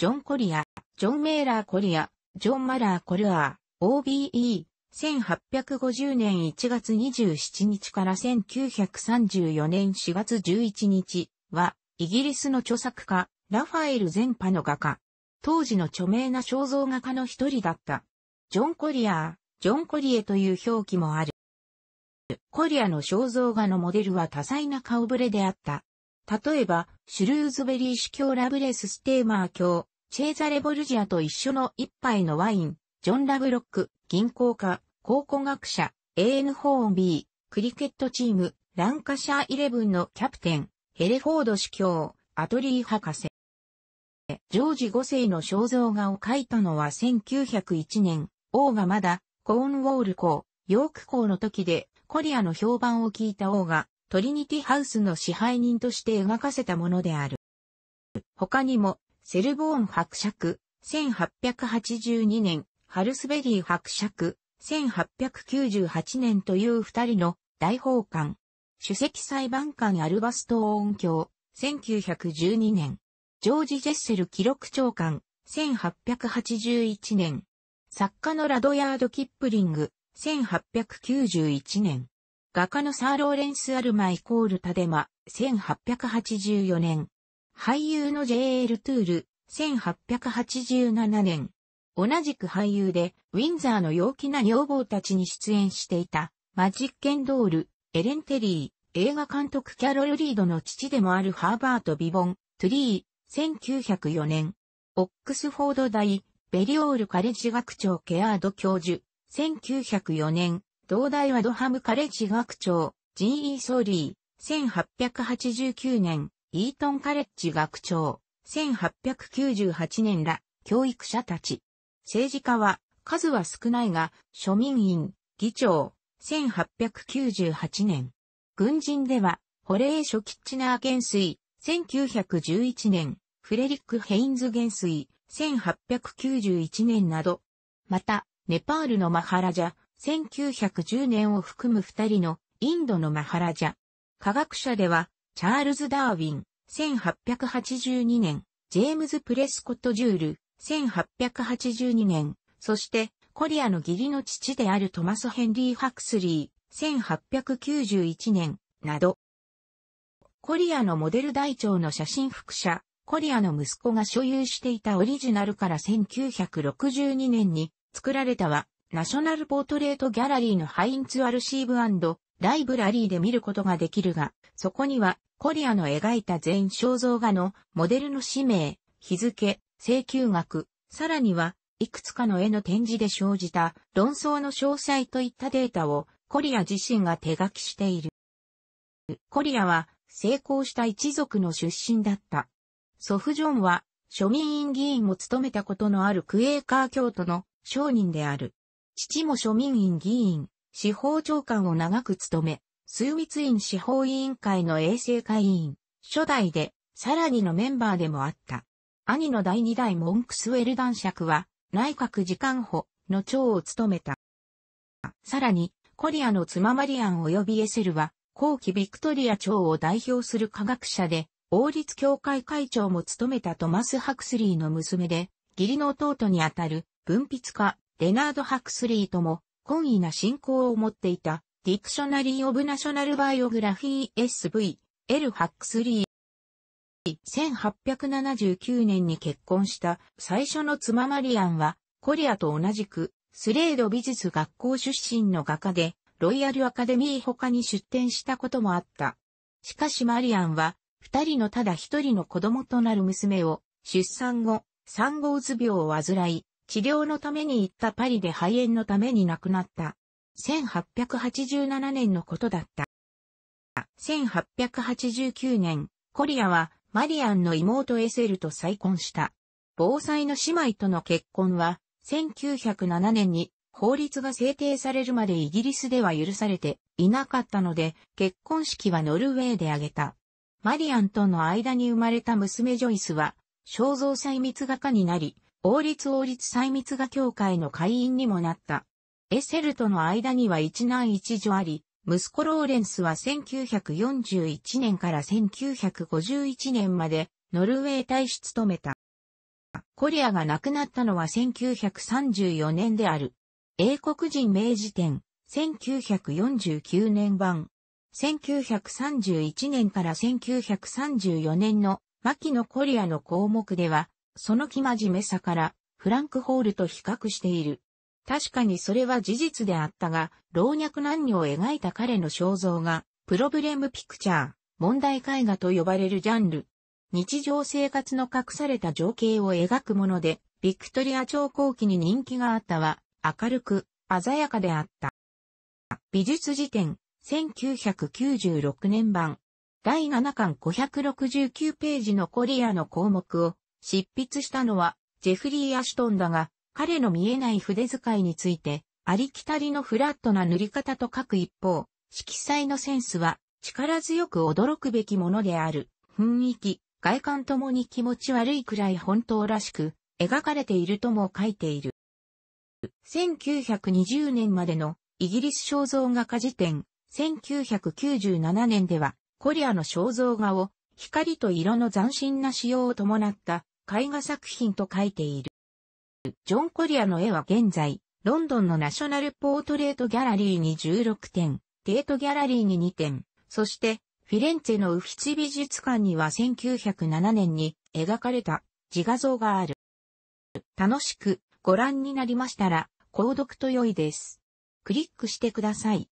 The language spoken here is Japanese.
ジョン・コリア、ジョン・メーラー・コリア、ジョン・マラー・コルアー、OBE、1850年1月27日から1934年4月11日は、イギリスの著作家、ラファエルゼンパの画家。当時の著名な肖像画家の一人だった。ジョン・コリアー、ジョン・コリエという表記もある。コリアの肖像画のモデルは多彩な顔ぶれであった。例えば、シュルーズベリー主教ラブレス・ステーマー教、チェーザレ・ボルジアと一緒の一杯のワイン、ジョン・ラブロック、銀行家、考古学者、AN ホーン B、クリケットチーム、ランカシャーイレブンのキャプテン、ヘレフォード司教、アトリー博士。ジョージ5世の肖像画を描いたのは1901年、王がまだ、コーンウォール校、ヨーク校の時で、コリアの評判を聞いた王が、トリニティハウスの支配人として描かせたものである。他にも、セルボーン伯爵、1882年、ハルスベリー伯爵、1898年という二人の大法官。主席裁判官アルバストー音響、1912年。ジョージ・ジェッセル記録長官、1881年。作家のラドヤード・キップリング、1891年。画家のサー・ローレンス・アルマイコール・タデマ、1884年。俳優の JL トゥール、1887年。同じく俳優で、ウィンザーの陽気な女房たちに出演していた、マジッケンドール、エレン・テリー、映画監督キャロル・リードの父でもあるハーバート・ビボン、トゥリー、1904年。オックスフォード大、ベリオール・カレッジ学長ケアード教授、1904年、同大ワドハム・カレッジ学長、ジン・イー・ソーリー、1889年。イートンカレッジ学長、1898年ら、教育者たち。政治家は、数は少ないが、庶民院、議長、1898年。軍人では、ホレーショ・キッチナー元帥、1911年、フレリック・ヘインズ元帥、1891年など。また、ネパールのマハラジャ、1910年を含む二人のインドのマハラジャ。科学者では、チャールズ・ダーウィン、1882年、ジェームズ・プレスコット・ジュール、1882年、そして、コリアの義理の父であるトマス・ヘンリー・ハクスリー、1891年、など。コリアのモデル大帳の写真副写、コリアの息子が所有していたオリジナルから1962年に作られたは、ナショナルポートレートギャラリーのハインツアルシーブライブラリーで見ることができるが、そこにはコリアの描いた全肖像画のモデルの氏名、日付、請求額、さらには、いくつかの絵の展示で生じた論争の詳細といったデータをコリア自身が手書きしている。コリアは成功した一族の出身だった。祖父ジョンは庶民院議員も務めたことのあるクエーカー教徒の商人である。父も庶民院議員、司法長官を長く務め、枢密院司法委員会の衛生会員、初代で、さらにのメンバーでもあった。兄の第二代モンクスウェル男爵は、内閣次官補の長を務めた。さらに、コリアの妻マリアン及びエセルは、後期ビクトリア長を代表する科学者で、王立協会会長も務めたトマス・ハクスリーの娘で、義理の弟にあたる、文筆家、レナード・ハクスリーとも懇意な信仰を持っていた、ディクショナリー・オブ・ナショナル・バイオグラフィー SV、L・ ハックスリー。1879年に結婚した最初の妻マリアンは、コリアと同じく、スレード美術学校出身の画家で、ロイヤルアカデミー他に出展したこともあった。しかしマリアンは、二人のただ一人の子供となる娘を、出産後、産後うつ病を患い、治療のために行ったパリで肺炎のために亡くなった。1887年のことだった。1889年、コリアはマリアンの妹エセルと再婚した。防災の姉妹との結婚は、1907年に法律が制定されるまでイギリスでは許されていなかったので、結婚式はノルウェーで挙げた。マリアンとの間に生まれた娘ジョイスは、肖像細密画家になり、王立王立細密画協会の会員にもなった。エセルとの間には一男一女あり、息子ローレンスは1941年から1951年までノルウェー大使務めた。コリアが亡くなったのは1934年である。英国人明治典、1949年版。1931年から1934年の牧野コリアの項目では、その気真面目さから、フランクホールと比較している。確かにそれは事実であったが、老若男女を描いた彼の肖像が、プロブレムピクチャー、問題絵画と呼ばれるジャンル。日常生活の隠された情景を描くもので、ビクトリア朝後期に人気があったは、明るく、鮮やかであった。美術辞典、1996年版、第7巻569ページのコリアの項目を、執筆したのは、ジェフリー・アシュトンだが、彼の見えない筆遣いについて、ありきたりのフラットな塗り方と書く一方、色彩のセンスは、力強く驚くべきものである。雰囲気、外観ともに気持ち悪いくらい本当らしく、描かれているとも書いている。1920年までのイギリス肖像画家辞典、1997年では、コリアの肖像画を光と色の斬新な仕様を伴った絵画作品と書いている。ジョン・コリアの絵は現在、ロンドンのナショナルポートレートギャラリーに16点、デートギャラリーに2点、そしてフィレンツェのウフィチ美術館には1907年に描かれた自画像がある。楽しくご覧になりましたら、購読と良いです。クリックしてください。